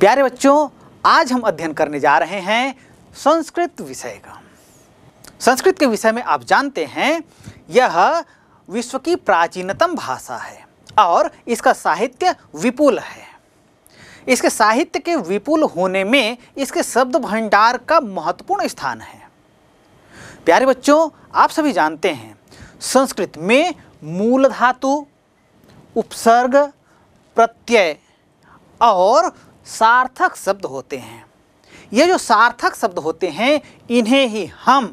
प्यारे बच्चों आज हम अध्ययन करने जा रहे हैं संस्कृत विषय का संस्कृत के विषय में आप जानते हैं यह विश्व की प्राचीनतम भाषा है और इसका साहित्य विपुल है इसके साहित्य के विपुल होने में इसके शब्द भंडार का महत्वपूर्ण स्थान है प्यारे बच्चों आप सभी जानते हैं संस्कृत में मूल धातु उपसर्ग प्रत्यय और सार्थक शब्द होते हैं ये जो सार्थक शब्द होते हैं इन्हें ही हम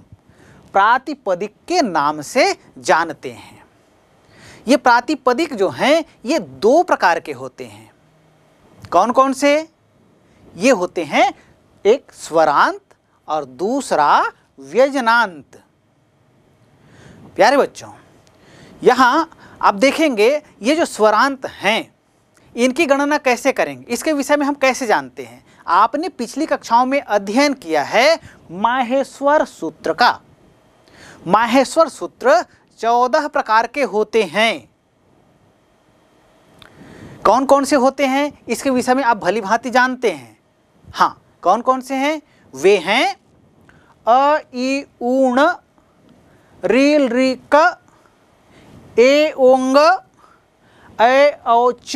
प्रातिपदिक के नाम से जानते हैं ये प्रातिपदिक जो हैं ये दो प्रकार के होते हैं कौन कौन से ये होते हैं एक स्वरांत और दूसरा व्यजनांत प्यारे बच्चों यहाँ आप देखेंगे ये जो स्वरांत हैं इनकी गणना कैसे करेंगे इसके विषय में हम कैसे जानते हैं आपने पिछली कक्षाओं में अध्ययन किया है माहेश्वर सूत्र का माहेश्वर सूत्र चौदह प्रकार के होते हैं कौन कौन से होते हैं इसके विषय में आप भली भांति जानते हैं हाँ कौन कौन से हैं वे हैं अ ई ऊण रील री क ए ओंग ए औच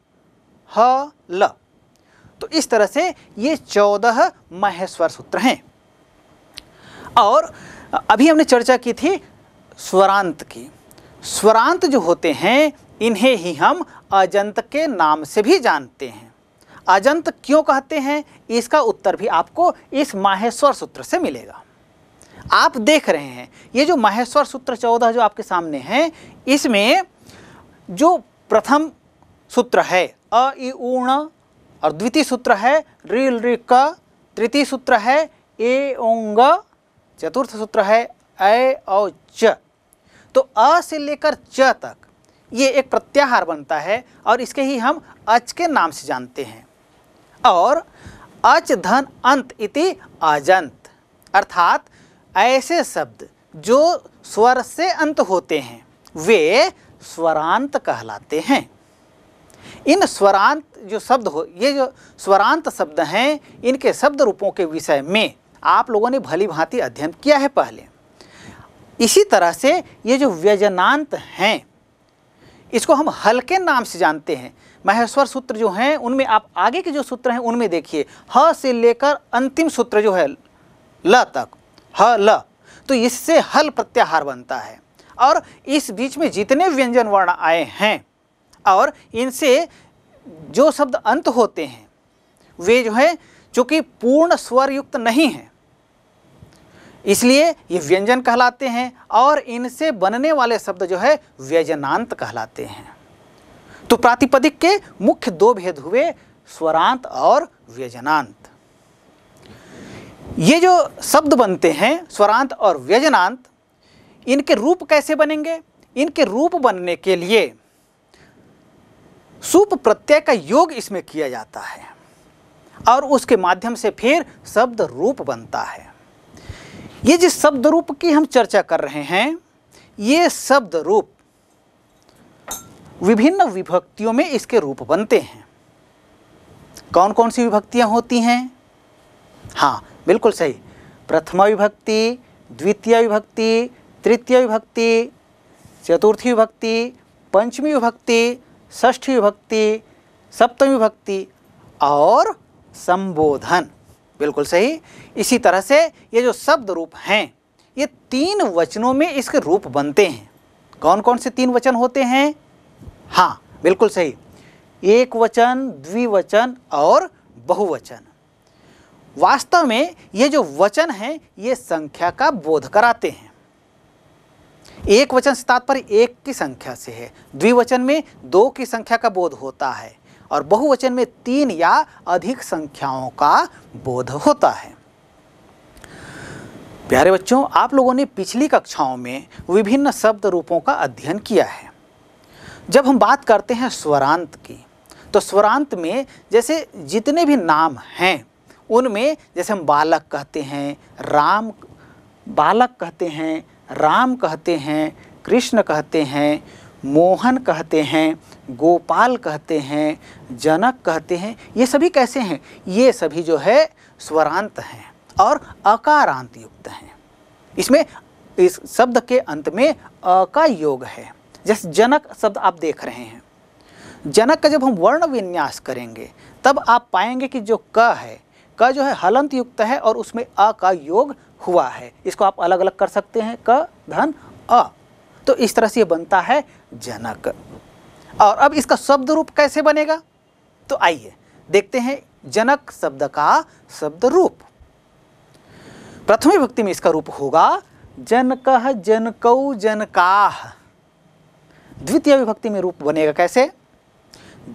ह ल तो इस तरह से ये चौदह महेश्वर सूत्र हैं और अभी हमने चर्चा की थी स्वरांत की स्वरांत जो होते हैं इन्हें ही हम अजंत के नाम से भी जानते हैं अजंत क्यों कहते हैं इसका उत्तर भी आपको इस माहेश्वर सूत्र से मिलेगा आप देख रहे हैं ये जो माहेश्वर सूत्र चौदह जो आपके सामने हैं इसमें जो प्रथम सूत्र है अ इ ऊण और द्वितीय सूत्र है रि क तृतीय सूत्र है ए ओंग चतुर्थ सूत्र है ए औ च तो अ से लेकर च तक ये एक प्रत्याहार बनता है और इसके ही हम अच के नाम से जानते हैं और अच धन अंत इति अजंत अर्थात ऐसे शब्द जो स्वर से अंत होते हैं वे स्वरांत कहलाते हैं इन स्वरांत जो शब्द हो ये जो स्वरांत शब्द हैं इनके शब्द रूपों के विषय में आप लोगों ने भली भांति अध्ययन किया है पहले इसी तरह से ये जो व्यजनांत हैं इसको हम हल्के नाम से जानते हैं महेश्वर सूत्र जो हैं उनमें आप आगे के जो सूत्र हैं उनमें देखिए ह से लेकर अंतिम सूत्र जो है ल तक ह ल तो इससे हल प्रत्याहार बनता है और इस बीच में जितने व्यंजन वर्ण आए हैं और इनसे जो शब्द अंत होते हैं वे जो है चूँकि पूर्ण स्वर युक्त नहीं हैं इसलिए ये व्यंजन कहलाते हैं और इनसे बनने वाले शब्द जो है व्यजनांत कहलाते हैं तो प्रातिपदिक के मुख्य दो भेद हुए स्वरांत और व्यजनांत ये जो शब्द बनते हैं स्वरांत और व्यजनांत इनके रूप कैसे बनेंगे इनके रूप बनने के लिए सुप प्रत्यय का योग इसमें किया जाता है और उसके माध्यम से फिर शब्द रूप बनता है ये जिस शब्द रूप की हम चर्चा कर रहे हैं ये शब्द रूप विभिन्न विभक्तियों में इसके रूप बनते हैं कौन कौन सी विभक्तियां होती हैं हाँ बिल्कुल सही प्रथमा विभक्ति द्वितीय विभक्ति तृतीय विभक्ति चतुर्थी विभक्ति पंचमी विभक्ति षष्ठी विभक्ति सप्तमी विभक्ति और संबोधन बिल्कुल सही इसी तरह से ये जो शब्द रूप हैं ये तीन वचनों में इसके रूप बनते हैं कौन कौन से तीन वचन होते हैं हाँ बिल्कुल सही एक वचन द्विवचन और बहुवचन वास्तव में ये जो वचन हैं ये संख्या का बोध कराते हैं एक वचन से तात्पर्य एक की संख्या से है द्विवचन में दो की संख्या का बोध होता है और बहुवचन में तीन या अधिक संख्याओं का बोध होता है प्यारे बच्चों आप लोगों ने पिछली कक्षाओं में विभिन्न शब्द रूपों का अध्ययन किया है जब हम बात करते हैं स्वरांत की तो स्वरांत में जैसे जितने भी नाम हैं उनमें जैसे हम बालक कहते हैं राम बालक कहते हैं राम कहते हैं कृष्ण कहते हैं मोहन कहते हैं गोपाल कहते हैं जनक कहते हैं ये सभी कैसे हैं ये सभी जो है स्वरांत हैं और अकारांत युक्त हैं इसमें इस शब्द के अंत में अ का योग है जैसे जनक शब्द आप देख रहे हैं जनक का जब हम वर्ण विन्यास करेंगे तब आप पाएंगे कि जो क है क जो है हलंत युक्त है और उसमें अ का योग हुआ है इसको आप अलग अलग कर सकते हैं क धन अ तो इस तरह से ये बनता है जनक और अब इसका शब्द रूप कैसे बनेगा तो आइए देखते हैं जनक शब्द का शब्द रूप प्रथम भक्ति में इसका रूप होगा जनक जनकौ जनकाह द्वितीय विभक्ति में रूप बनेगा कैसे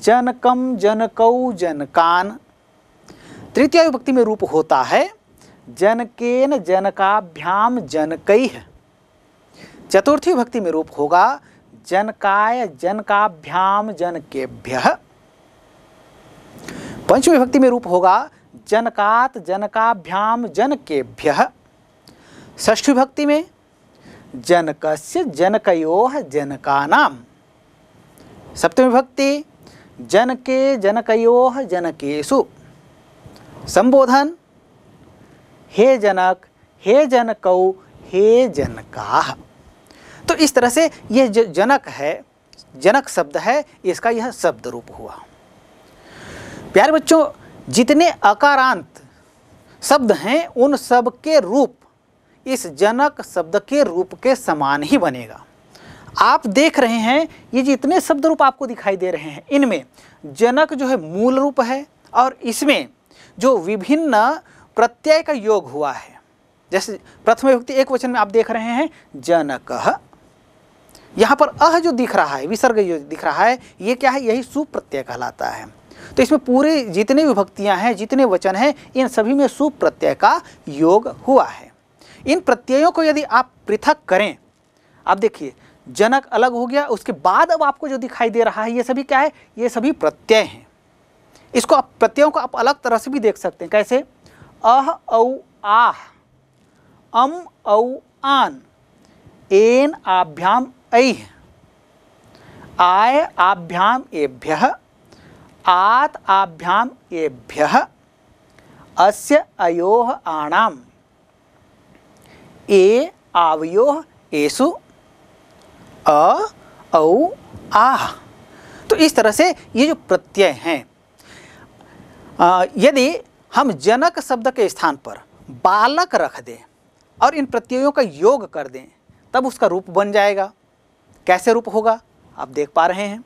जनकम जनकौ जनकान तृतीय विभक्ति में रूप होता है जनकेन जनकाभ्याम जनक चतुर्थी भक्ति में रूप होगा जनकाय जनकाभ्याम जनकेभ्य पंचमी भक्ति में रूप होगा जनकात जनकाभ्याम जनकेभ्य ष्ठी भक्ति में जनकस्य जनको जनकानाम सप्तमी भक्ति जनके जनको जनकेशु संबोधन हे जनक हे जनकौ हे जनका तो इस तरह से यह जो जनक है जनक शब्द है इसका यह शब्द रूप हुआ प्यारे बच्चों जितने अकारांत शब्द हैं उन सब के रूप इस जनक शब्द के रूप के समान ही बनेगा आप देख रहे हैं ये जितने शब्द रूप आपको दिखाई दे रहे हैं इनमें जनक जो है मूल रूप है और इसमें जो विभिन्न प्रत्यय का योग हुआ है जैसे प्रथम व्यक्ति एक वचन में आप देख रहे हैं जनक यहाँ पर अह जो दिख रहा है विसर्ग जो दिख रहा है ये क्या है यही सुप्रत्यय कहलाता है तो इसमें पूरे जितने विभक्तियाँ हैं जितने वचन हैं इन सभी में सुप्रत्यय का योग हुआ है इन प्रत्ययों को यदि आप पृथक करें आप देखिए जनक अलग हो गया उसके बाद अब आपको जो दिखाई दे रहा है ये सभी क्या है ये सभी प्रत्यय हैं इसको आप प्रत्ययों को आप अलग तरह से भी देख सकते हैं कैसे अह औ आह अम औ आन एन आभ्याम ऐ आय आभ्याम एभ्य आत आभ्याम एभ्य अस्य अयोह आणाम ए आवयोः एसु अ औ आह तो इस तरह से ये जो प्रत्यय हैं यदि हम जनक शब्द के स्थान पर बालक रख दें और इन प्रत्ययों का योग कर दें तब उसका रूप बन जाएगा कैसे रूप होगा आप देख पा रहे हैं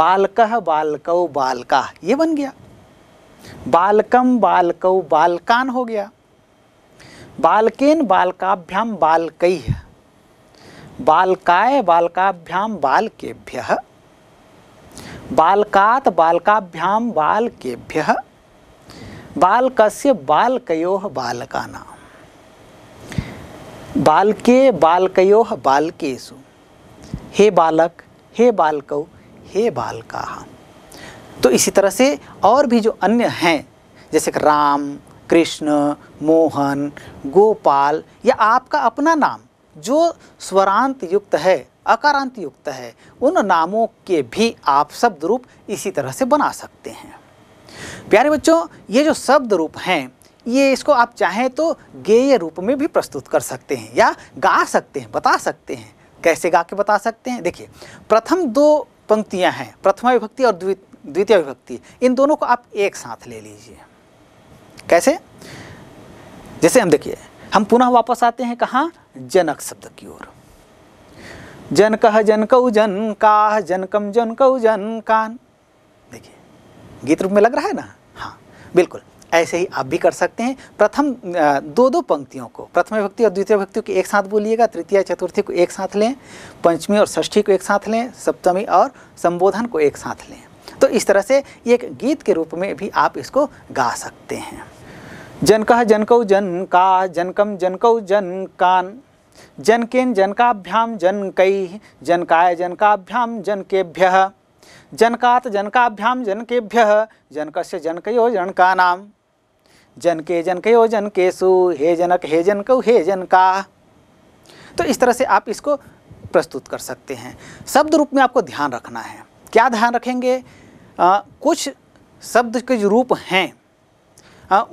बालक बालकौ बालका ये बन गया बालकम बालकौ बालकान हो गया बालकेन बालकाभ्याम बालकै बालकाय बालकाभ्याम बालकेभ्य बालकात बालकाभ्याम बालकेभ्य बालकस्य बालकयोः नाम बालके बालको बालकेशु हे बालक हे बालकौ हे बालका तो इसी तरह से और भी जो अन्य हैं जैसे कि राम कृष्ण मोहन गोपाल या आपका अपना नाम जो स्वरांत युक्त है अकारांत युक्त है उन नामों के भी आप शब्द रूप इसी तरह से बना सकते हैं प्यारे बच्चों ये जो शब्द रूप हैं ये इसको आप चाहें तो गेय रूप में भी प्रस्तुत कर सकते हैं या गा सकते हैं बता सकते हैं कैसे गा के बता सकते हैं देखिए प्रथम दो पंक्तियां हैं प्रथमा विभक्ति और द्वितीय विभक्ति इन दोनों को आप एक साथ ले लीजिए कैसे जैसे हम देखिए हम पुनः वापस आते हैं कहाँ जनक शब्द की ओर जनक जनकौ जन का जनकम जनकौ जन कान गीत रूप में लग रहा है ना हाँ बिल्कुल ऐसे ही आप भी कर सकते हैं प्रथम दो दो पंक्तियों को प्रथम भक्ति और द्वितीय भक्ति को एक साथ बोलिएगा तृतीय चतुर्थी को एक साथ लें पंचमी और षष्ठी को एक साथ लें सप्तमी और संबोधन को एक साथ लें तो इस तरह से एक गीत के रूप में भी आप इसको गा सकते हैं जनक जनकौ जन का जनकम जनकौ जन कान जनकिन जनकाभ्याम जनकई जनकाय जनकाभ्याम जनकेभ्य जनकात जनकाभ्याम जनकेभ्य जनक से जनको जनका नाम जनके जनको जनकेशु हे जनक हे जनक हे जनका तो इस तरह से आप इसको प्रस्तुत कर सकते हैं शब्द रूप में आपको ध्यान रखना है क्या ध्यान रखेंगे आ, कुछ शब्द के जो रूप हैं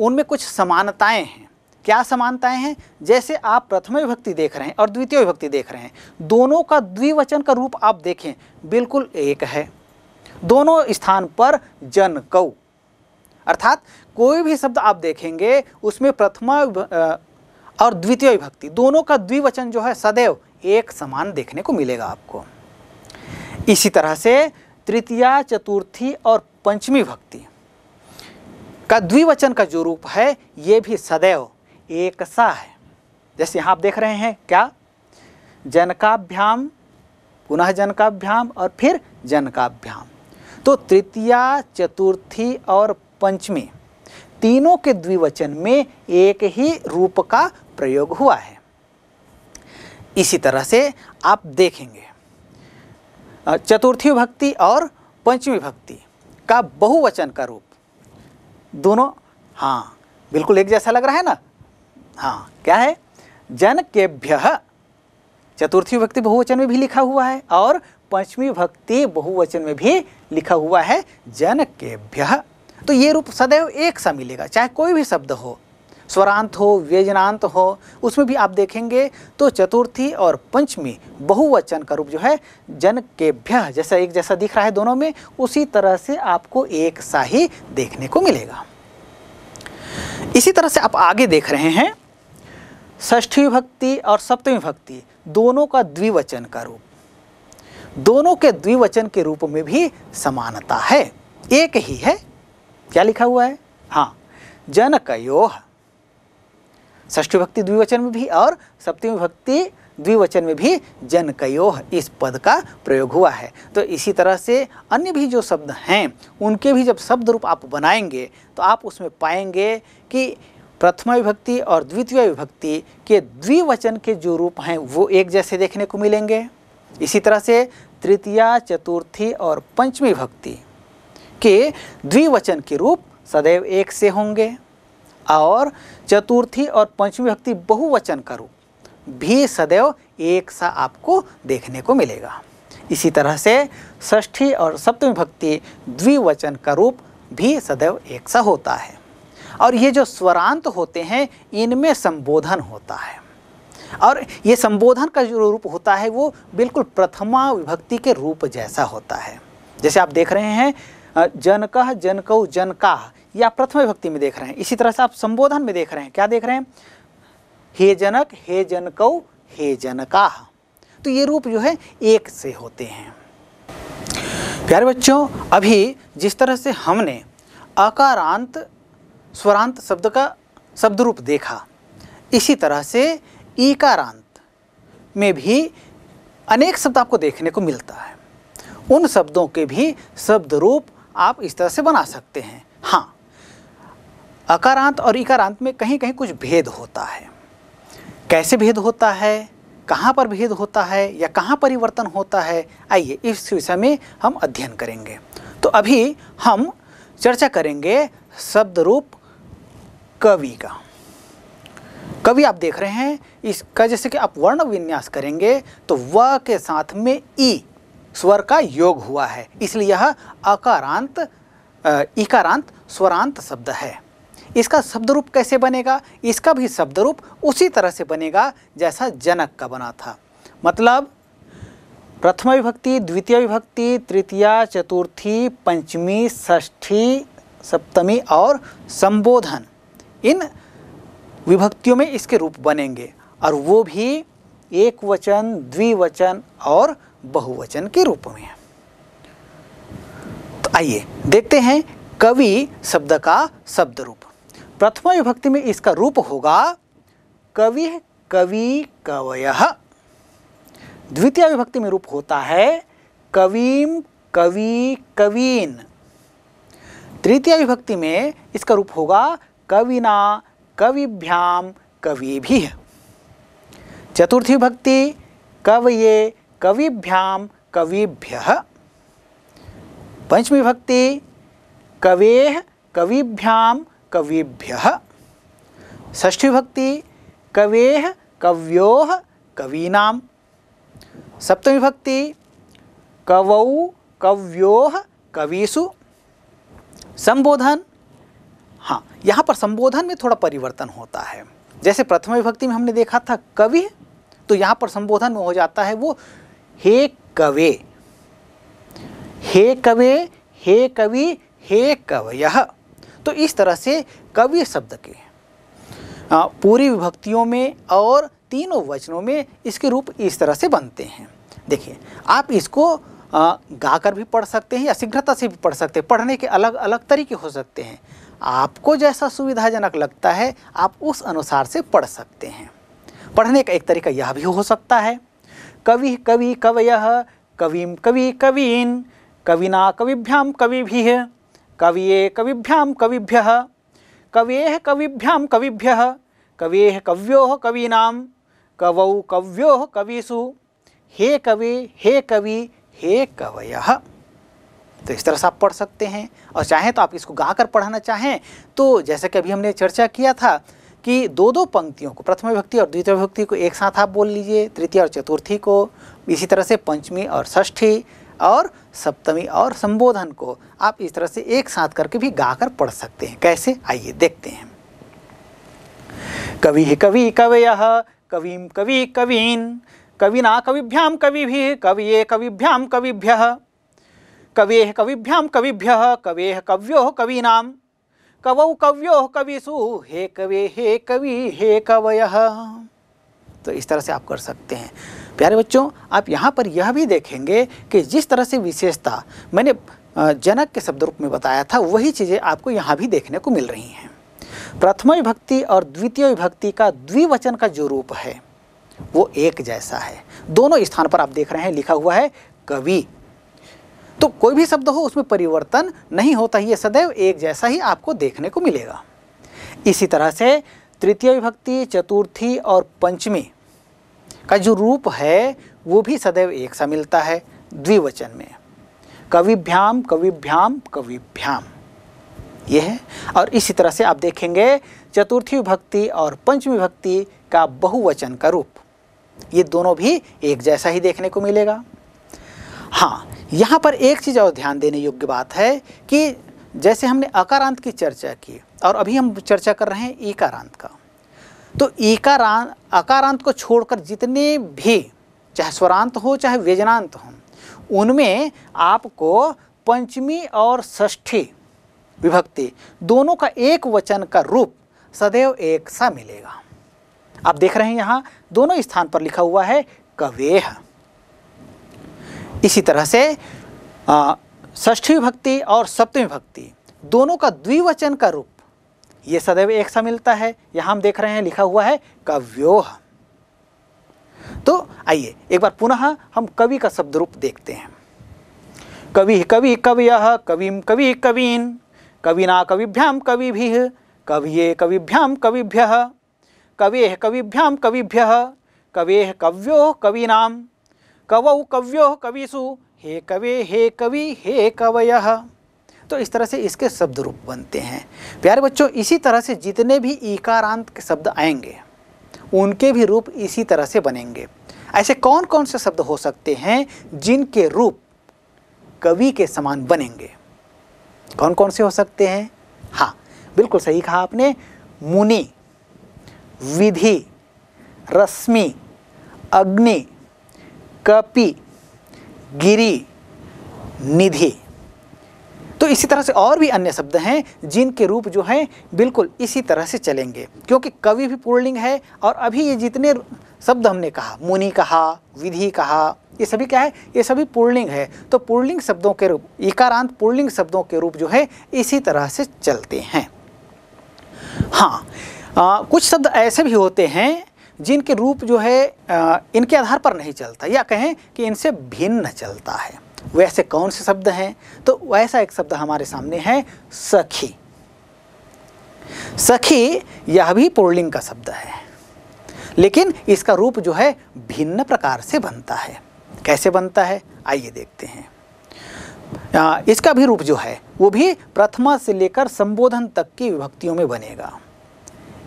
उनमें कुछ समानताएं हैं क्या समानताएं हैं जैसे आप प्रथम विभक्ति देख रहे हैं और द्वितीय विभक्ति देख रहे हैं दोनों का द्विवचन का रूप आप देखें बिल्कुल एक है दोनों स्थान पर जन कौ अर्थात कोई भी शब्द आप देखेंगे उसमें प्रथमा और द्वितीय विभक्ति दोनों का द्विवचन जो है सदैव एक समान देखने को मिलेगा आपको इसी तरह से तृतीया चतुर्थी और पंचमी भक्ति का द्विवचन का जो रूप है ये भी सदैव एक सा है जैसे यहाँ आप देख रहे हैं क्या जनकाभ्याम पुनः जनकाभ्याम और फिर जनकाभ्याम तो तृतीया चतुर्थी और पंचमी तीनों के द्विवचन में एक ही रूप का प्रयोग हुआ है इसी तरह से आप देखेंगे चतुर्थी भक्ति और पंचमी भक्ति का बहुवचन का रूप दोनों हाँ बिल्कुल एक जैसा लग रहा है ना हाँ क्या है जन के भ्य चतुर्थी भक्ति बहुवचन में भी लिखा हुआ है और पंचमी भक्ति बहुवचन में भी लिखा हुआ है के भ्या तो ये रूप सदैव एक सा मिलेगा चाहे कोई भी शब्द हो स्वरांत हो व्यजनांत हो उसमें भी आप देखेंगे तो चतुर्थी और पंचमी बहुवचन का रूप जो है जन के भय जैसा एक जैसा दिख रहा है दोनों में उसी तरह से आपको एक सा ही देखने को मिलेगा इसी तरह से आप आगे देख रहे हैं ष्ठी भक्ति और सप्तमी भक्ति दोनों का द्विवचन का रूप दोनों के द्विवचन के रूप में भी समानता है एक ही है क्या लिखा हुआ है हाँ जनकयोह ष्ठी भक्ति द्विवचन में भी और सप्तमी भक्ति द्विवचन में भी जनकयोह इस पद का प्रयोग हुआ है तो इसी तरह से अन्य भी जो शब्द हैं उनके भी जब शब्द रूप आप बनाएंगे तो आप उसमें पाएंगे कि प्रथमा विभक्ति और द्वितीय विभक्ति के द्विवचन के जो रूप हैं वो एक जैसे देखने को मिलेंगे इसी तरह से तृतीया चतुर्थी और पंचमी भक्ति के द्विवचन के रूप सदैव एक से होंगे और चतुर्थी और पंचमी भक्ति बहुवचन का रूप भी सदैव एक सा आपको देखने को मिलेगा इसी तरह से ष्ठी और सप्तमी भक्ति द्विवचन का रूप भी सदैव एक सा होता है और ये जो स्वरांत होते हैं इनमें संबोधन होता है और ये संबोधन का जो रूप होता है वो बिल्कुल प्रथमा विभक्ति के रूप जैसा होता है जैसे आप देख रहे हैं जनक जनकऊ जनका ये आप प्रथम विभक्ति में देख रहे हैं इसी तरह से आप संबोधन में देख रहे हैं क्या देख रहे हैं हे जनक हे जनकऊ हे जनका तो ये रूप जो है एक से होते हैं प्यारे बच्चों अभी जिस तरह से हमने अकारांत स्वरांत शब्द का शब्द रूप देखा इसी तरह से ईकारांत में भी अनेक शब्द आपको देखने को मिलता है उन शब्दों के भी शब्द रूप आप इस तरह से बना सकते हैं हाँ अकारांत और इकारांत में कहीं कहीं कुछ भेद होता है कैसे भेद होता है कहाँ पर भेद होता है या कहाँ परिवर्तन होता है आइए इस विषय में हम अध्ययन करेंगे तो अभी हम चर्चा करेंगे शब्द रूप कवि का कभी आप देख रहे हैं इसका जैसे कि आप वर्ण विन्यास करेंगे तो व के साथ में ई स्वर का योग हुआ है इसलिए यह अकारांत इकारांत स्वरांत शब्द है इसका शब्द रूप कैसे बनेगा इसका भी शब्द रूप उसी तरह से बनेगा जैसा जनक का बना था मतलब प्रथम विभक्ति द्वितीय विभक्ति तृतीया चतुर्थी पंचमी ष्ठी सप्तमी और संबोधन इन विभक्तियों में इसके रूप बनेंगे और वो भी एक वचन द्विवचन और बहुवचन के रूप में तो आइए देखते हैं कवि शब्द का शब्द रूप प्रथमा विभक्ति में इसका रूप होगा कवि कवि कवय द्वितीय विभक्ति में रूप होता है कवीम कवि कवीन तृतीय विभक्ति में इसका रूप होगा कविना कविभ्याम कवि भी है चतुर्थी भक्ति कवये कविभ्याम कविभ्य पंचमी भक्ति कवे कविभ्याम कविभ्य ष्ठी भक्ति कवे कव्यो कवीना सप्तमी भक्ति कवौ कव्यो कवीसु संबोधन हाँ यहाँ पर संबोधन में थोड़ा परिवर्तन होता है जैसे प्रथम विभक्ति में हमने देखा था कवि तो यहाँ पर संबोधन में हो जाता है वो हे कवे हे कवे हे कवि हे कवय तो इस तरह से कवि शब्द के पूरी विभक्तियों में और तीनों वचनों में इसके रूप इस तरह से बनते हैं देखिए आप इसको गाकर भी पढ़ सकते हैं या शीघ्रता से भी पढ़ सकते हैं पढ़ने के अलग अलग तरीके हो सकते हैं आपको जैसा सुविधाजनक लगता है आप उस अनुसार से पढ़ सकते हैं पढ़ने का एक तरीका यह भी हो सकता है कवि कवि कवय कविम कवि कवीन कविना कविभ्याम कविभि कविये कविभ्याम कविभ्य कवे कविभ्याम कविभ्य कवे कव्यो कवीना कवौ कव्यो कविषु हे कवि हे कवि हे कवय तो इस तरह से आप पढ़ सकते हैं और चाहें तो आप इसको गा कर पढ़ाना चाहें तो जैसा कि अभी हमने चर्चा किया था कि दो दो पंक्तियों को प्रथम विभक्ति और द्वितीय विभक्ति को एक साथ आप बोल लीजिए तृतीय और चतुर्थी को इसी तरह से पंचमी और षष्ठी और सप्तमी और संबोधन को आप इस तरह से एक साथ करके भी गाकर पढ़ सकते हैं कैसे आइए देखते हैं कवि कवि कवय कवीम कवि कवीन कविना कविभ्याम कवि भी कविये कविभ्याम कविभ्य कवे कविभ्याम कविभ्य कवे कव्यो कवीना कवौ कव्यो कविसु हे कवे हे कवि हे कवय तो इस तरह से आप कर सकते हैं प्यारे बच्चों आप यहाँ पर यह भी देखेंगे कि जिस तरह से विशेषता मैंने जनक के शब्द रूप में बताया था वही चीज़ें आपको यहाँ भी देखने को मिल रही हैं प्रथम विभक्ति और द्वितीय विभक्ति का द्विवचन का जो रूप है वो एक जैसा है दोनों स्थान पर आप देख रहे हैं लिखा हुआ है कवि तो कोई भी शब्द हो उसमें परिवर्तन नहीं होता ये सदैव एक जैसा ही आपको देखने को मिलेगा इसी तरह से तृतीय विभक्ति चतुर्थी और पंचमी का जो रूप है वो भी सदैव एक सा मिलता है द्विवचन में कविभ्याम कविभ्याम कविभ्याम ये है और इसी तरह से आप देखेंगे चतुर्थी विभक्ति और पंचमी विभक्ति का बहुवचन का रूप ये दोनों भी एक जैसा ही देखने को मिलेगा हाँ यहाँ पर एक चीज़ और ध्यान देने योग्य बात है कि जैसे हमने अकारांत की चर्चा की और अभी हम चर्चा कर रहे हैं इकारांत का तो एकांत अकारांत को छोड़कर जितने भी चाहे स्वरांत हो चाहे व्यजनांत हो उनमें आपको पंचमी और ष्ठी विभक्ति दोनों का एक वचन का रूप सदैव एक सा मिलेगा आप देख रहे हैं यहाँ दोनों स्थान पर लिखा हुआ है कवेह इसी तरह से ष्ठवी भक्ति और सप्तमी भक्ति दोनों का द्विवचन का रूप ये सदैव एक सा मिलता है यहाँ हम देख रहे हैं लिखा हुआ है कव्योह तो आइए एक बार पुनः हम कवि का शब्द रूप देखते हैं कवि कवि कवय कविम कवि कवीन कविना कविभ्याम कवि कविये कविभ्याम कविभ्य कवे कविभ्याम कविभ्य कवे कव्यो कवीनाम कवौ कव्यो कविसु हे कवे हे कवि हे कवय तो इस तरह से इसके शब्द रूप बनते हैं प्यारे बच्चों इसी तरह से जितने भी इकारांत के शब्द आएंगे उनके भी रूप इसी तरह से बनेंगे ऐसे कौन कौन से शब्द हो सकते हैं जिनके रूप कवि के समान बनेंगे कौन कौन से हो सकते हैं हाँ बिल्कुल सही कहा आपने मुनि विधि रश्मि अग्नि कपि गिरी निधि तो इसी तरह से और भी अन्य शब्द हैं जिनके रूप जो हैं बिल्कुल इसी तरह से चलेंगे क्योंकि कवि भी पूर्णलिंग है और अभी ये जितने शब्द हमने कहा मुनि कहा विधि कहा ये सभी क्या है ये सभी पूर्णलिंग है तो पूर्णलिंग शब्दों के रूप इकारांत पूर्णलिंग शब्दों के रूप जो है इसी तरह से चलते हैं हाँ आ, कुछ शब्द ऐसे भी होते हैं जिनके रूप जो है इनके आधार पर नहीं चलता या कहें कि इनसे भिन्न चलता है वैसे कौन से शब्द हैं तो वैसा एक शब्द हमारे सामने है सखी सखी यह भी पुर्णिंग का शब्द है लेकिन इसका रूप जो है भिन्न प्रकार से बनता है कैसे बनता है आइए देखते हैं इसका भी रूप जो है वो भी प्रथमा से लेकर संबोधन तक की विभक्तियों में बनेगा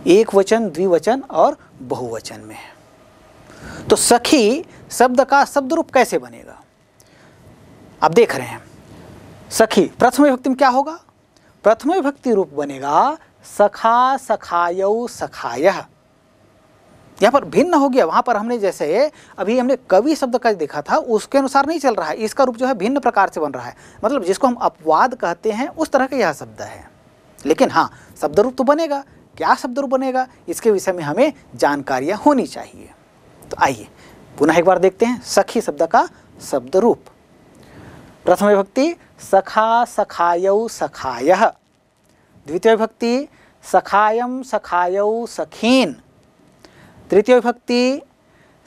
एक वचन द्विवचन और बहुवचन में है तो सखी शब्द का शब्द रूप कैसे बनेगा आप देख रहे हैं सखी प्रथम विभक्ति में क्या होगा प्रथम विभक्ति रूप बनेगा सखा सखायऊ सखाय यहाँ पर भिन्न हो गया वहाँ पर हमने जैसे अभी हमने कवि शब्द का देखा था उसके अनुसार नहीं चल रहा है इसका रूप जो है भिन्न प्रकार से बन रहा है मतलब जिसको हम अपवाद कहते हैं उस तरह का यह शब्द है लेकिन हाँ शब्द रूप तो बनेगा क्या शब्द रूप बनेगा इसके विषय में हमें जानकारियाँ होनी चाहिए तो आइए पुनः एक बार देखते हैं सखी शब्द का शब्द रूप प्रथम विभक्ति सखा सखाय सखाय द्वितीय विभक्ति सखायम सखाय सखीन तृतीय विभक्ति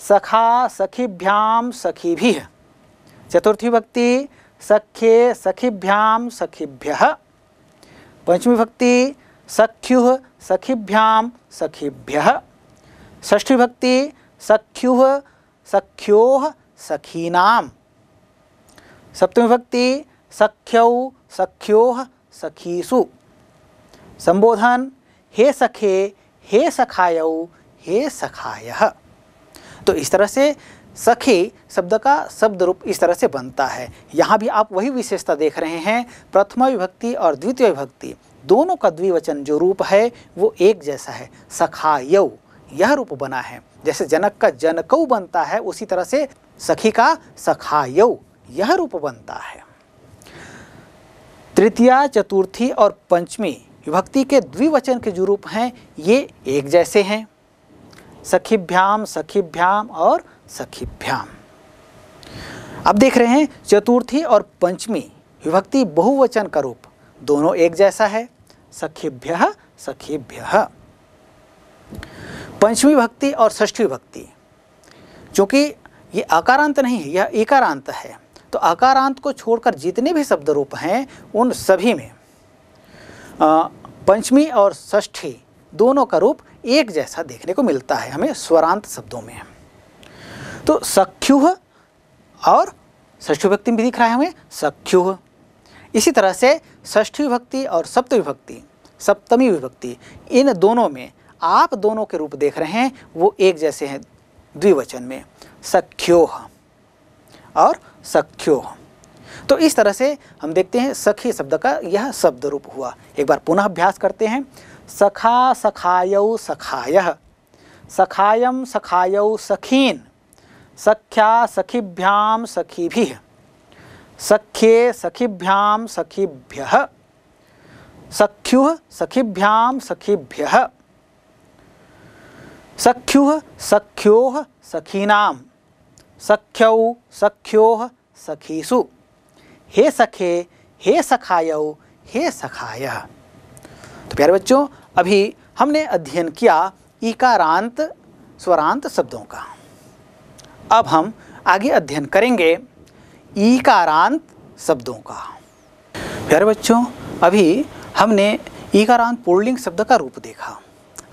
सखा सखीभ्याम सखीभि चतुर्थी विभक्ति सख्ये सखीभ्याम सखीभ्य पंचमी विभक्ति सख्यु सखिभ्या सखिभ्य ष्ठी भक्ति सख्यु सख्यो सखीना सप्तमी भक्ति सख्यौ सख्यो सखीसु संबोधन हे सखे हे सखायौ हे सखाय तो इस तरह से सखे शब्द का शब्द रूप इस तरह से बनता है यहाँ भी आप वही विशेषता देख रहे हैं प्रथमा विभक्ति और द्वितीय विभक्ति दोनों का द्विवचन जो रूप है वो एक जैसा है सखायऊ यह रूप बना है जैसे जनक का जनकौ बनता है उसी तरह से सखी का सखायऊ यह रूप बनता है तृतीया चतुर्थी और पंचमी विभक्ति के द्विवचन के जो रूप हैं ये एक जैसे हैं सखीभ्याम सखीभ्याम और सखीभ्याम अब देख रहे हैं चतुर्थी और पंचमी विभक्ति बहुवचन का रूप दोनों एक जैसा है सखेभ्य सखेभ्य पंचमी भक्ति और षष्ठी भक्ति चूँकि ये आकारांत नहीं है यह एकारांत है तो आकारांत को छोड़कर जितने भी शब्द रूप हैं उन सभी में पंचमी और षष्ठी दोनों का रूप एक जैसा देखने को मिलता है हमें स्वरांत शब्दों में तो सख्युह और षष्ठी भक्ति में भी दिख रहा है हमें सख्युह इसी तरह से षष्ठी विभक्ति और सप्त विभक्ति सप्तमी विभक्ति इन दोनों में आप दोनों के रूप देख रहे हैं वो एक जैसे हैं द्विवचन में सख्योह और सख्योह तो इस तरह से हम देखते हैं सखी शब्द का यह शब्द रूप हुआ एक बार पुनः अभ्यास करते हैं सखा सखाय सखाय सखायम सखायऊ सखीन सख्या सखीभ्याम सखी भी सख्ये सखिभ्याम सखिभ्य सख्यु सखिभ्याम सखिभ्य सख्यु सख्यो सखीना सख्यौ सख्यो सखीसु हे सखे हे सखायौ हे सखाय तो प्यारे बच्चों अभी हमने अध्ययन किया इकारांत स्वरांत शब्दों का अब हम आगे अध्ययन करेंगे कारांत शब्दों का प्यारे बच्चों अभी हमने कारांत पूर्णलिंग शब्द का रूप देखा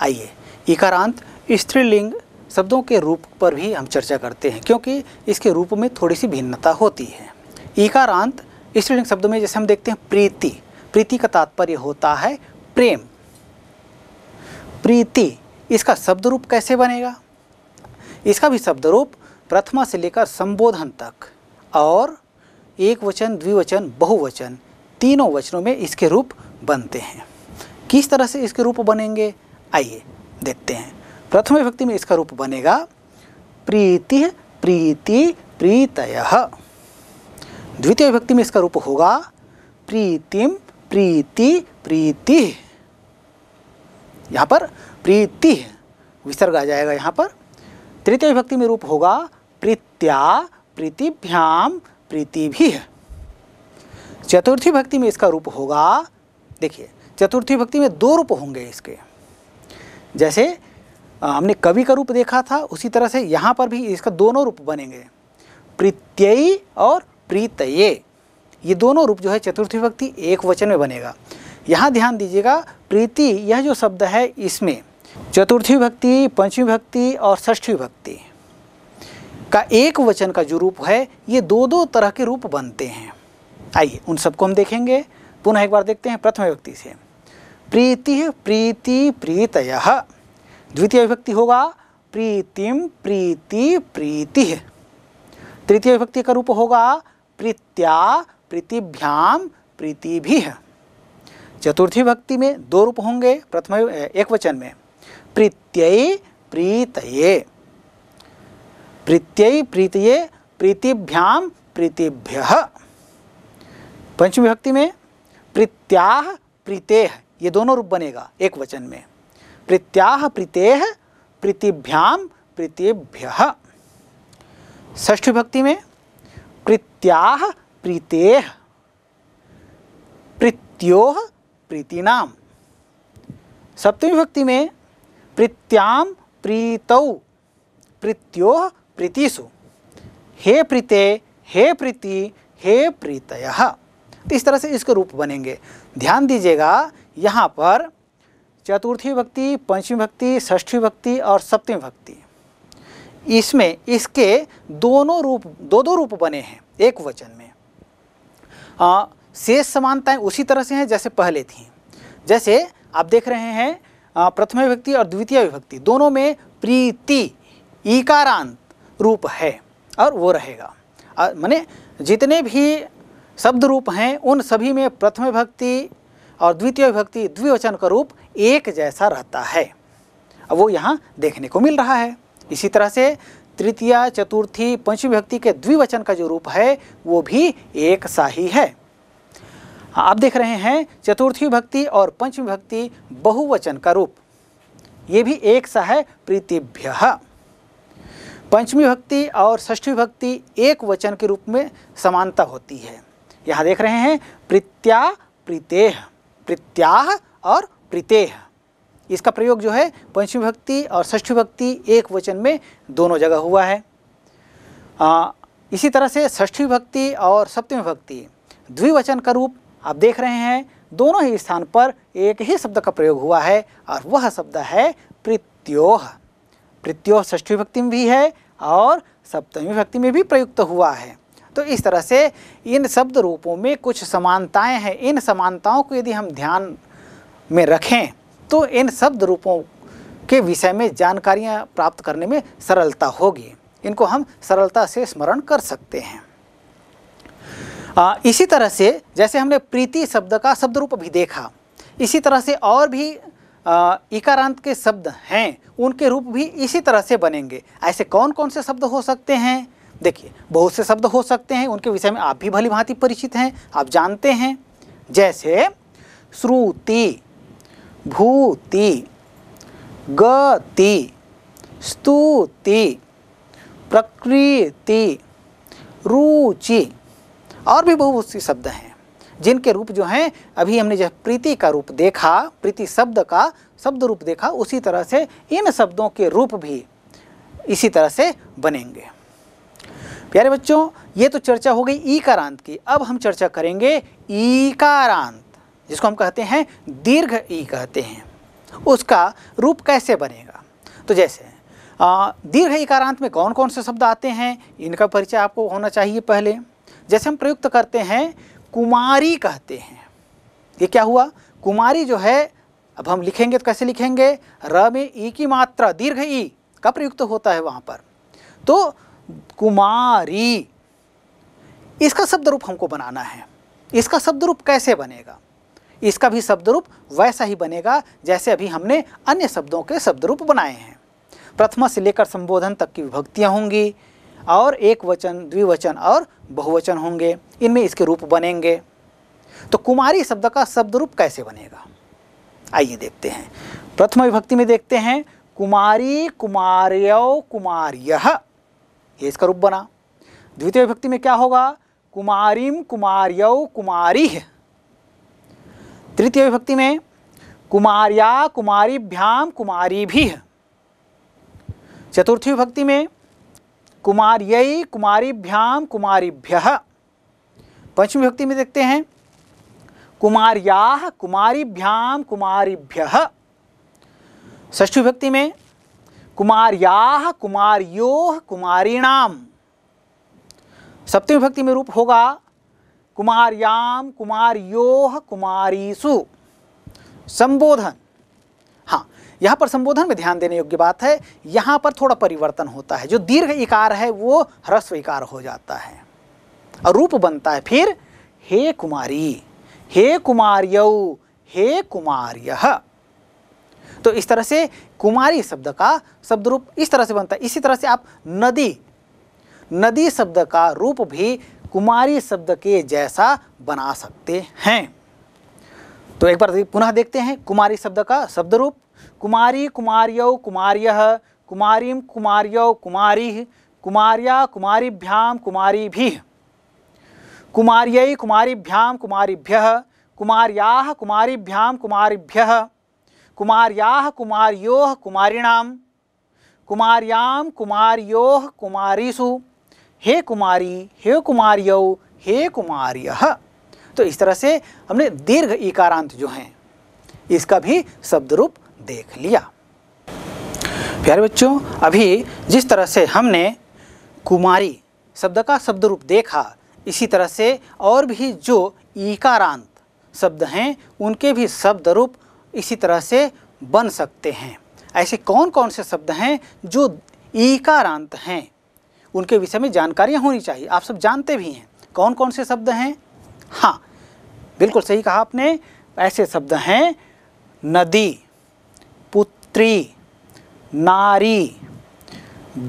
आइए कारांत स्त्रीलिंग शब्दों के रूप पर भी हम चर्चा करते हैं क्योंकि इसके रूप में थोड़ी सी भिन्नता होती है कारांत स्त्रीलिंग शब्दों में जैसे हम देखते हैं प्रीति प्रीति का तात्पर्य होता है प्रेम प्रीति इसका शब्द रूप कैसे बनेगा इसका भी शब्द रूप प्रथमा से लेकर संबोधन तक और एक वचन द्विवचन बहुवचन तीनों वचनों में इसके रूप बनते हैं किस तरह से इसके रूप बनेंगे आइए देखते हैं प्रथम विभक्ति में इसका रूप बनेगा प्रीति प्रीति प्रीतय द्वितीय विभक्ति में इसका रूप होगा प्रीतिम प्रीति प्रीति यहाँ पर प्रीति विसर्ग आ जाएगा यहाँ पर तृतीय विभक्ति में रूप होगा प्रीत्या प्रीतिभ्याम प्रीति भी है चतुर्थी भक्ति में इसका रूप होगा देखिए चतुर्थी भक्ति में दो रूप होंगे इसके जैसे हमने कवि का रूप देखा था उसी तरह से यहाँ पर भी इसका दोनों रूप बनेंगे प्रीत्ययी और प्रीतये ये दोनों रूप जो है चतुर्थी भक्ति एक वचन में बनेगा यहाँ ध्यान दीजिएगा प्रीति यह जो शब्द है इसमें चतुर्थी भक्ति पंचमी भक्ति और षष्ठी भक्ति का एक वचन का जो रूप है ये दो दो तरह के रूप बनते हैं आइए उन सबको हम देखेंगे पुनः एक बार देखते हैं प्रथम व्यक्ति से प्रीति प्रीति प्रीतय द्वितीय विभक्ति होगा प्रीतिम प्रीति प्रीति तृतीय विभक्ति का रूप होगा प्रीत्या प्रीतिभ्याम प्रीति भी चतुर्थी भक्ति में दो रूप होंगे प्रथम एक वचन में प्रीत्यय प्रीतये प्रीत्यय प्रीतये प्रीतिभ्याम प्रीतिभ्य पंचमी भक्ति में प्रीत्याह प्रीतेह ये दोनों रूप बनेगा एक वचन में प्रीत्याह प्रीतेह प्रीतिभ्याम प्रीतिभ्य ष्ठ विभक्ति में प्रीत्याह प्रीतेह प्रीत्योह प्रीतिनाम सप्तमी भक्ति में प्रीत्याम प्रीतौ प्रीत्योह प्रीतिसु हे प्रीते हे प्रीति हे प्रीतय तो इस तरह से इसके रूप बनेंगे ध्यान दीजिएगा यहाँ पर चतुर्थी भक्ति पंचमी भक्ति षष्ठी भक्ति और सप्तमी भक्ति इसमें इसके दोनों रूप दो दो रूप बने हैं एक वचन में आ, शेष समानताएं उसी तरह से हैं जैसे पहले थी जैसे आप देख रहे हैं प्रथम विभक्ति और द्वितीय विभक्ति दोनों में प्रीति इकारांत रूप है और वो रहेगा माने जितने भी शब्द रूप हैं उन सभी में प्रथम भक्ति और द्वितीय भक्ति द्विवचन का रूप एक जैसा रहता है अब वो यहाँ देखने को मिल रहा है इसी तरह से तृतीय चतुर्थी पंचमी भक्ति के द्विवचन का जो रूप है वो भी एक सा ही है हाँ, आप देख रहे हैं चतुर्थी भक्ति और पंचमी भक्ति बहुवचन का रूप ये भी एक सा है प्रीतिभ्य पंचमी भक्ति और षष्ठी भक्ति एक वचन के रूप में समानता होती है यहाँ देख रहे हैं प्रत्या प्रीतेह प्रत्याह और प्रीतेह इसका प्रयोग जो है पंचमी भक्ति और षष्ठी भक्ति एक वचन में दोनों जगह हुआ है आ, इसी तरह से षष्ठी भक्ति और सप्तमी भक्ति द्विवचन का रूप आप देख रहे हैं दोनों ही स्थान पर एक ही शब्द का प्रयोग हुआ है और वह शब्द है प्रत्योह प्रत्योह षष्ठी भक्ति में भी है और सप्तमी विभक्ति में भी प्रयुक्त हुआ है तो इस तरह से इन शब्द रूपों में कुछ समानताएं हैं इन समानताओं को यदि हम ध्यान में रखें तो इन शब्द रूपों के विषय में जानकारियां प्राप्त करने में सरलता होगी इनको हम सरलता से स्मरण कर सकते हैं आ, इसी तरह से जैसे हमने प्रीति शब्द का शब्द रूप भी देखा इसी तरह से और भी इकारांत के शब्द हैं उनके रूप भी इसी तरह से बनेंगे ऐसे कौन कौन से शब्द हो सकते हैं देखिए बहुत से शब्द हो सकते हैं उनके विषय में आप भी भली भांति परिचित हैं आप जानते हैं जैसे श्रुति भूति गति स्तुति प्रकृति रुचि और भी बहुत से शब्द हैं जिनके रूप जो हैं अभी हमने जब प्रीति का रूप देखा प्रीति शब्द का शब्द रूप देखा उसी तरह से इन शब्दों के रूप भी इसी तरह से बनेंगे प्यारे बच्चों ये तो चर्चा हो गई ईकारांत की अब हम चर्चा करेंगे ईकारांत जिसको हम कहते हैं दीर्घ ई कहते हैं उसका रूप कैसे बनेगा तो जैसे दीर्घ इकारांत में कौन कौन से शब्द आते हैं इनका परिचय आपको होना चाहिए पहले जैसे हम प्रयुक्त करते हैं कुमारी कहते हैं ये क्या हुआ कुमारी जो है अब हम लिखेंगे तो कैसे लिखेंगे र में ई की मात्रा दीर्घ ई का प्रयुक्त तो होता है वहाँ पर तो कुमारी इसका शब्द रूप हमको बनाना है इसका शब्द रूप कैसे बनेगा इसका भी शब्द रूप वैसा ही बनेगा जैसे अभी हमने अन्य शब्दों के शब्द रूप बनाए हैं प्रथमा से लेकर संबोधन तक की विभक्तियाँ होंगी और एक वचन द्विवचन और बहुवचन होंगे इनमें इसके रूप बनेंगे तो कुमारी शब्द का शब्द रूप कैसे बनेगा आइए देखते हैं प्रथम विभक्ति में देखते हैं कुमारी कुमार्य कुमार्य ये इसका रूप बना द्वितीय विभक्ति में क्या होगा कुमारीम कुमार्य कुमारी तृतीय विभक्ति में कुमार्या कुमारीभ्याम कुमारी भी चतुर्थी विभक्ति में कुमार्यई कुमारीभ्याम कुमारीभ्य पंचमी विभक्ति में देखते हैं कुमार कुमारीभ्याम कुमारीभ्य ष्ठी विभक्ति में कुमार कुमारियो कुमारीणाम सप्तमी विभक्ति में रूप होगा कुमारियाम कुमारियो कुमारीसु संबोधन हाँ यहाँ पर संबोधन में ध्यान देने योग्य बात है यहाँ पर थोड़ा परिवर्तन होता है जो दीर्घ इकार है वो ह्रस्व इकार हो जाता है और रूप बनता है फिर हे कुमारी हे कुमार्यऊ हे कुमार्य तो इस तरह से कुमारी शब्द का शब्द रूप इस तरह से बनता है इसी तरह से आप नदी नदी शब्द का रूप भी कुमारी शब्द के जैसा बना सकते हैं तो एक बार पुनः देखते हैं कुमारी शब्द का शब्द रूप कुमारी कुमार्यौ कुमार्य कुमारीम कुमार्यौ कुमारी कुमार्या कुमारीभ्याम कुमारी भी कुमार्य कुमारीभ्याम कुमारीभ्य कुमार्या कुमारीभ्याम कुमारीभ्य कुमार्या कुमार्यो कुमारिणाम कुमार्याम कुमार्यो कुमारीसु हे कुमारी हे कुमार्यौ हे कुमार्य तो इस तरह से हमने दीर्घ इकारांत जो हैं इसका भी शब्द रूप देख लिया प्यारे बच्चों अभी जिस तरह से हमने कुमारी शब्द का शब्द रूप देखा इसी तरह से और भी जो इकारांत शब्द हैं उनके भी शब्द रूप इसी तरह से बन सकते हैं ऐसे कौन कौन से शब्द हैं जो इकारांत हैं उनके विषय में जानकारियाँ होनी चाहिए आप सब जानते भी हैं कौन कौन से शब्द हैं हाँ बिल्कुल सही कहा आपने ऐसे शब्द हैं नदी पुत्री नारी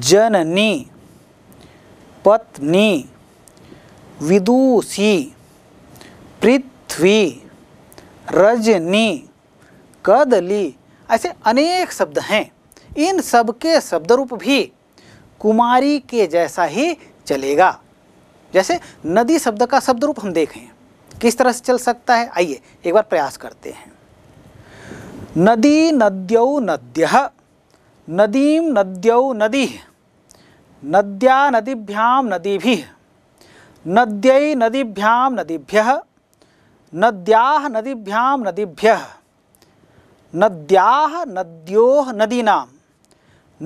जननी पत्नी विदुषी पृथ्वी रजनी कदली ऐसे अनेक शब्द हैं इन सब के शब्द रूप भी कुमारी के जैसा ही चलेगा जैसे नदी शब्द का शब्द रूप हम देखें किस तरह से चल सकता है आइए एक बार प्रयास करते हैं नदी नद्यौ नद्य नदीम नद्यौ नदी नद्या नदीभ्याम नदीभि नद्य नदीभ्याम नदीभ्य नद्या नदीभ्याम नदीभ्य नद्या नद्यो नदीना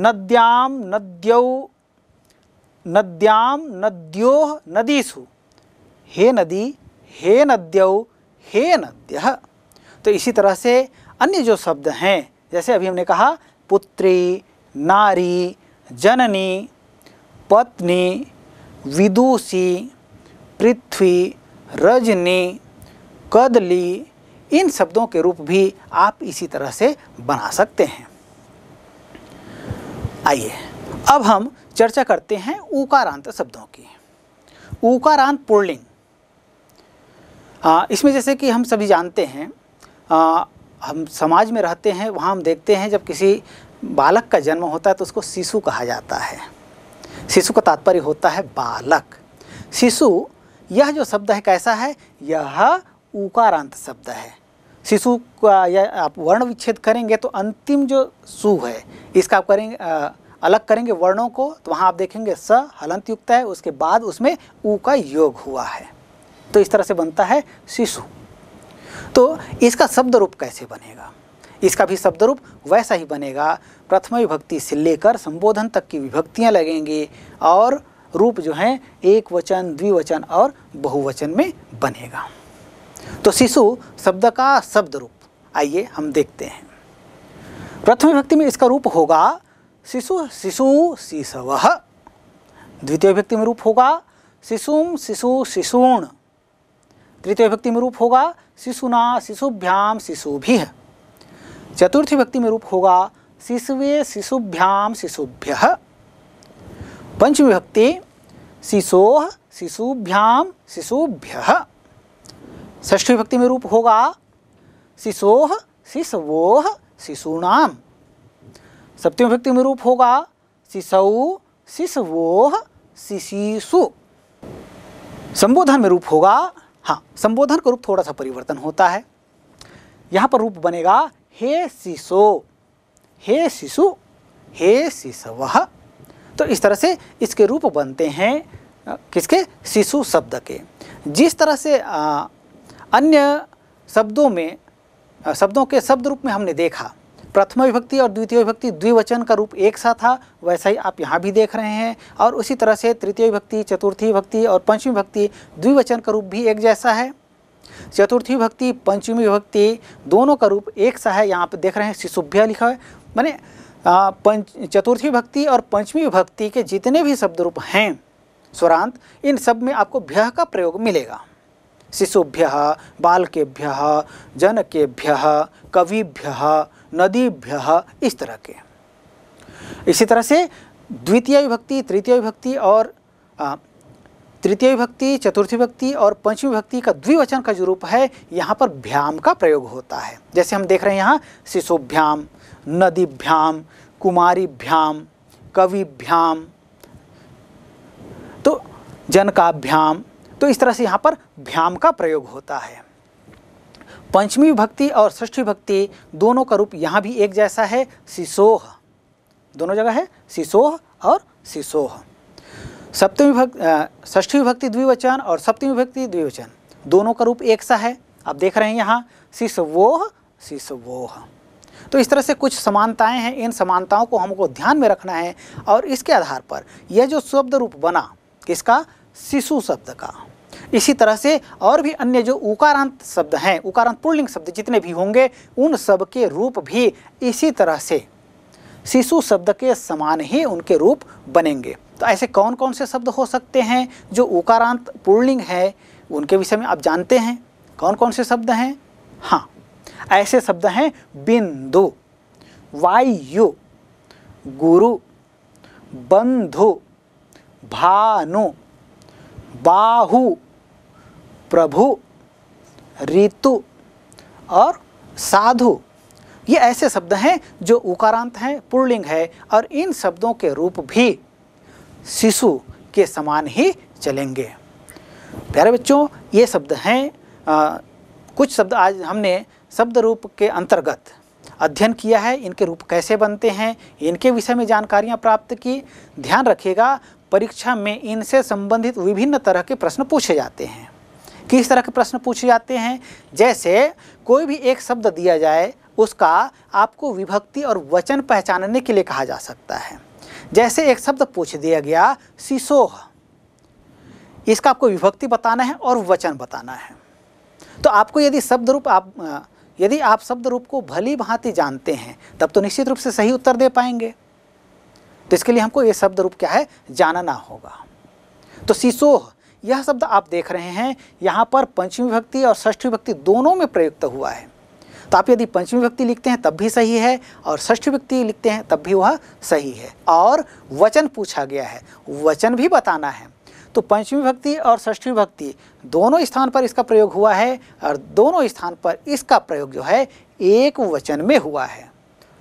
नद्याम नद्यौ नद्याम नद्यो नदीसु हे नदी हे नद्यौ हे नद्य तो इसी तरह से अन्य जो शब्द हैं जैसे अभी हमने कहा पुत्री नारी जननी पत्नी विदुषी पृथ्वी रजनी कदली इन शब्दों के रूप भी आप इसी तरह से बना सकते हैं आइए अब हम चर्चा करते हैं ऊकारांत शब्दों की ऊकारांत पुर्लिंग हाँ, इसमें जैसे कि हम सभी जानते हैं आ, हम समाज में रहते हैं वहाँ हम देखते हैं जब किसी बालक का जन्म होता है तो उसको शिशु कहा जाता है शिशु का तात्पर्य होता है बालक शिशु यह जो शब्द है कैसा है यह उकारांत शब्द है शिशु का या आप वर्ण विच्छेद करेंगे तो अंतिम जो सु है इसका आप करेंगे आ, अलग करेंगे वर्णों को तो वहाँ आप देखेंगे स हलंत युक्त है उसके बाद उसमें ऊ का योग हुआ है तो इस तरह से बनता है शिशु तो इसका शब्द रूप कैसे बनेगा इसका भी शब्द रूप वैसा ही बनेगा प्रथम विभक्ति से लेकर संबोधन तक की विभक्तियाँ लगेंगी और रूप जो है एक वचन द्विवचन और बहुवचन में बनेगा तो शिशु शब्द का शब्द रूप आइए हम देखते हैं प्रथम विभक्ति में इसका रूप होगा शिशु शिशु शिशव द्वितीय विभक्ति में रूप होगा शिशुम शिशु शिशुण तृतीय विभक्ति में रूप होगा शिशुना शिशुभ्याम शिशु भी है चतुर्थ विभक्ति में रूप होगा शिशुवे शिशुभ्याम शिशुभ्य पंचम विभक्ति शिशो शिशुभ्याम शिशुभ्य ष्ठ विभक्ति में रूप होगा शिशो शिशवो शिशूणाम सप्तम विभक्ति में रूप होगा शिशौ शिशवो शिशिशु संबोधन में रूप होगा हाँ संबोधन का रूप थोड़ा सा परिवर्तन होता है यहाँ पर रूप बनेगा हे शिशो हे शिशु हे शिशव तो इस तरह से इसके रूप बनते हैं किसके शिशु शब्द के जिस तरह से आ, अन्य शब्दों में शब्दों के शब्द रूप में हमने देखा प्रथम विभक्ति और द्वितीय विभक्ति द्विवचन का रूप एक सा था वैसा ही आप यहाँ भी देख रहे हैं और उसी तरह से तृतीय विभक्ति चतुर्थी विभक्ति और पंचमी विभक्ति द्विवचन का रूप भी एक जैसा है चतुर्थी विभक्ति पंचमी विभक्ति दोनों का रूप एक सा है यहाँ पर देख रहे हैं शिशुभ्य लिखा है मैंने पंच चतुर्थी विभक्ति और पंचमी विभक्ति के जितने भी शब्द रूप हैं स्वरांत इन सब में आपको भ्य का प्रयोग मिलेगा शिशुभ्य बालकेभ्य जनकेभ्य कविभ्य नदी भ्य इस तरह के इसी तरह से द्वितीय विभक्ति तृतीय विभक्ति और तृतीय विभक्ति चतुर्थी विभक्ति और पंचमी विभक्ति का द्विवचन का जो रूप है यहाँ पर भ्याम का प्रयोग होता है जैसे हम देख रहे हैं यहाँ शिशुभ्याम नदीभ्याम कुमारीभ्याम कविभ्याम तो जनकाभ्याम तो इस तरह से यहाँ पर भ्याम का प्रयोग होता है पंचमी भक्ति और षष्ठी भक्ति दोनों का रूप यहाँ भी एक जैसा है सिसोह दोनों जगह है सिसोह और सिसोह सप्तमी भक्ति षष्ठी भक्ति द्विवचन और सप्तमी भक्ति द्विवचन दोनों का रूप एक सा है आप देख रहे हैं यहाँ सिसवोह सिसवोह तो इस तरह से कुछ समानताएं हैं इन समानताओं को हमको ध्यान में रखना है और इसके आधार पर यह जो शब्द रूप बना किसका शिशु शब्द का इसी तरह से और भी अन्य जो उकारांत शब्द हैं उकारांत पुल्लिंग शब्द जितने भी होंगे उन सब के रूप भी इसी तरह से शिशु शब्द के समान ही उनके रूप बनेंगे तो ऐसे कौन कौन से शब्द हो सकते हैं जो उकारांत पुल्लिंग है उनके विषय में आप जानते हैं कौन कौन से शब्द हैं हाँ ऐसे शब्द हैं बिंदु वायु गुरु बंधु भानु बाहु प्रभु ऋतु और साधु ये ऐसे शब्द हैं जो उकारांत हैं पुर्लिंग है और इन शब्दों के रूप भी शिशु के समान ही चलेंगे प्यारे बच्चों ये शब्द हैं आ, कुछ शब्द आज हमने शब्द रूप के अंतर्गत अध्ययन किया है इनके रूप कैसे बनते हैं इनके विषय में जानकारियां प्राप्त की ध्यान रखिएगा परीक्षा में इनसे संबंधित विभिन्न तरह के प्रश्न पूछे जाते हैं किस तरह के प्रश्न पूछे जाते हैं जैसे कोई भी एक शब्द दिया जाए उसका आपको विभक्ति और वचन पहचानने के लिए कहा जा सकता है जैसे एक शब्द पूछ दिया गया सिसोह इसका आपको विभक्ति बताना है और वचन बताना है तो आपको यदि शब्द रूप आप यदि आप शब्द रूप को भली भांति जानते हैं तब तो निश्चित रूप से सही उत्तर दे पाएंगे तो इसके लिए हमको ये शब्द रूप क्या है जानना होगा तो सिसोह यह शब्द आप देख रहे हैं यहाँ पर पंचमी विभक्ति और षष्ठी विभक्ति दोनों में प्रयुक्त हुआ है तो आप यदि पंचमी व्यक्ति लिखते हैं तब भी सही है और षष्ठी व्यक्ति लिखते हैं तब भी वह सही है और वचन पूछा गया है वचन भी बताना है तो पंचमी भक्ति और षष्ठी भक्ति दोनों स्थान पर इसका प्रयोग हुआ है और दोनों स्थान पर इसका प्रयोग जो है एक वचन में हुआ है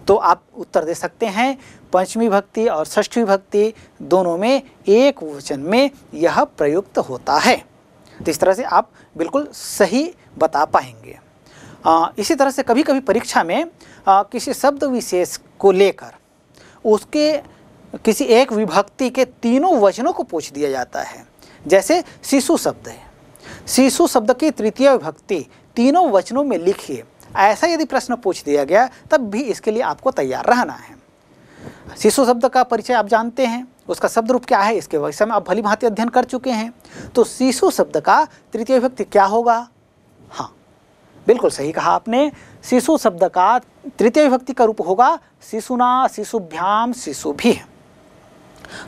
तो आप उत्तर दे सकते हैं पंचमी भक्ति और षष्ठी भक्ति दोनों में एक वचन में यह प्रयुक्त होता है तो इस तरह से आप बिल्कुल सही बता पाएंगे आ, इसी तरह से कभी कभी परीक्षा में आ, किसी शब्द विशेष को लेकर उसके किसी एक विभक्ति के तीनों वचनों को पूछ दिया जाता है जैसे शिशु शब्द है शिशु शब्द की तृतीय विभक्ति तीनों वचनों में लिखिए ऐसा यदि प्रश्न पूछ दिया गया तब भी इसके लिए आपको तैयार रहना है शिशु शब्द का परिचय आप जानते हैं उसका शब्द रूप क्या है इसके विषय में आप भली भांति अध्ययन कर चुके हैं तो शिशु शब्द का तृतीय विभक्ति क्या होगा हाँ बिल्कुल सही कहा आपने शिशु शब्द का तृतीय विभक्ति का रूप होगा शिशुना शिशुभ्याम शिशु भी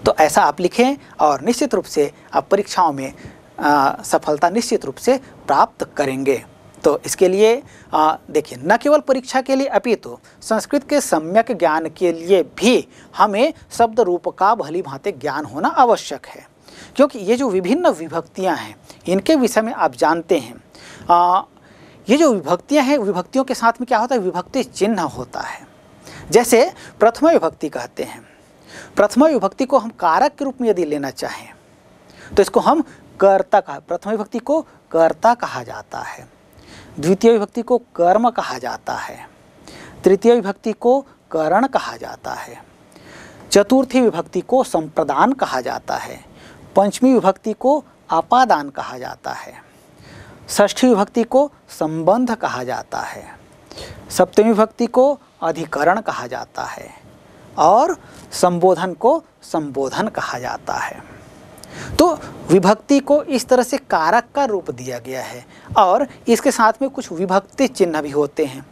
तो ऐसा आप लिखें और निश्चित रूप से आप परीक्षाओं में आ, सफलता निश्चित रूप से प्राप्त करेंगे तो इसके लिए देखिए न केवल परीक्षा के लिए अपितु संस्कृत के सम्यक ज्ञान के लिए भी हमें शब्द रूप का भली भांति ज्ञान होना आवश्यक है क्योंकि ये जो विभिन्न विभक्तियाँ हैं इनके विषय में आप जानते हैं आ, ये जो विभक्तियाँ हैं विभक्तियों के साथ में क्या होता है विभक्ति चिन्ह होता है जैसे प्रथम विभक्ति कहते हैं प्रथम विभक्ति को हम कारक के रूप में यदि लेना चाहें तो इसको हम कर्ता कहा प्रथम विभक्ति को कर्ता कहा जाता है द्वितीय विभक्ति को कर्म कहा जाता है तृतीय विभक्ति को करण कहा जाता है चतुर्थी विभक्ति को संप्रदान कहा जाता है पंचमी विभक्ति को आपादान कहा जाता है षष्ठी विभक्ति को संबंध कहा जाता है सप्तमी विभक्ति को अधिकरण कहा जाता है और संबोधन को संबोधन कहा जाता है तो विभक्ति को इस तरह से कारक का रूप दिया गया है और इसके साथ में कुछ विभक्ति चिन्ह भी होते हैं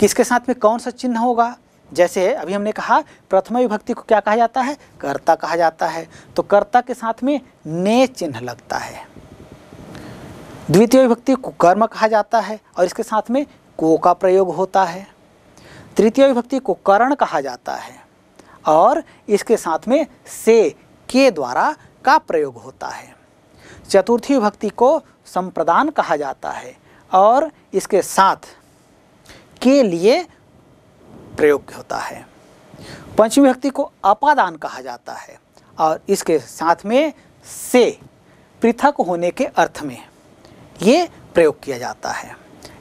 किसके साथ में कौन सा चिन्ह होगा जैसे अभी हमने कहा प्रथम विभक्ति को क्या कहा जाता है कर्ता कहा जाता है तो कर्ता के साथ में ने चिन्ह लगता है द्वितीय विभक्ति को कर्म कहा जाता है और इसके साथ में को का प्रयोग होता है तृतीय विभक्ति को करण कहा जाता है और इसके साथ में से के द्वारा का प्रयोग होता है चतुर्थी भक्ति को संप्रदान कहा जाता है और इसके साथ के लिए प्रयोग होता है पंचमी भक्ति को अपादान कहा जाता है और इसके साथ में से पृथक होने के अर्थ में ये प्रयोग किया जाता है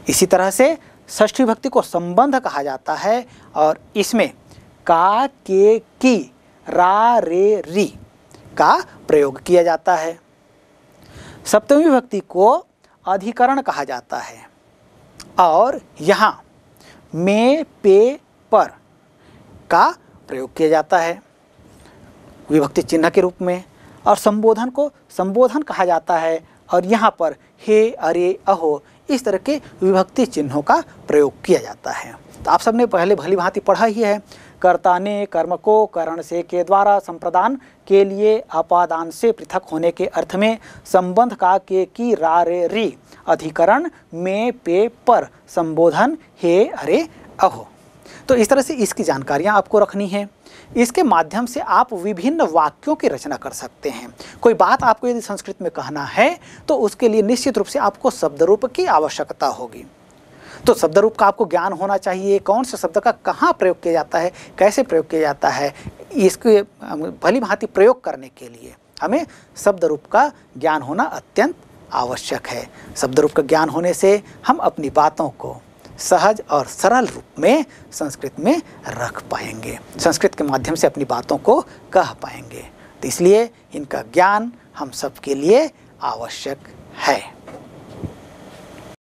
इसी तरह से षष्ठी भक्ति को संबंध कहा जाता है और इसमें का के की रा रे री का प्रयोग किया जाता है सप्तमी विभक्ति को अधिकरण कहा जाता है और यहाँ में पे पर का प्रयोग किया जाता है विभक्ति चिन्ह के रूप में और संबोधन को संबोधन कहा जाता है और यहाँ पर हे अरे अहो इस तरह के विभक्ति चिन्हों का प्रयोग किया जाता है तो आप सबने पहले भली भांति पढ़ा ही है कर्ता ने कर्म को करण से के द्वारा संप्रदान के लिए अपादान से पृथक होने के अर्थ में संबंध का के की रा रे री अधिकरण में पे पर संबोधन हे अरे अहो तो इस तरह से इसकी जानकारियाँ आपको रखनी है इसके माध्यम से आप विभिन्न वाक्यों की रचना कर सकते हैं कोई बात आपको यदि संस्कृत में कहना है तो उसके लिए निश्चित रूप से आपको शब्द रूप की आवश्यकता होगी तो शब्द रूप का आपको ज्ञान होना चाहिए कौन से शब्द का कहाँ प्रयोग किया जाता है कैसे प्रयोग किया जाता है इसके भली भांति प्रयोग करने के लिए हमें शब्द रूप का ज्ञान होना अत्यंत आवश्यक है शब्द रूप का ज्ञान होने से हम अपनी बातों को सहज और सरल रूप में संस्कृत में रख पाएंगे संस्कृत के माध्यम से अपनी बातों को कह पाएंगे तो इसलिए इनका ज्ञान हम सबके लिए आवश्यक है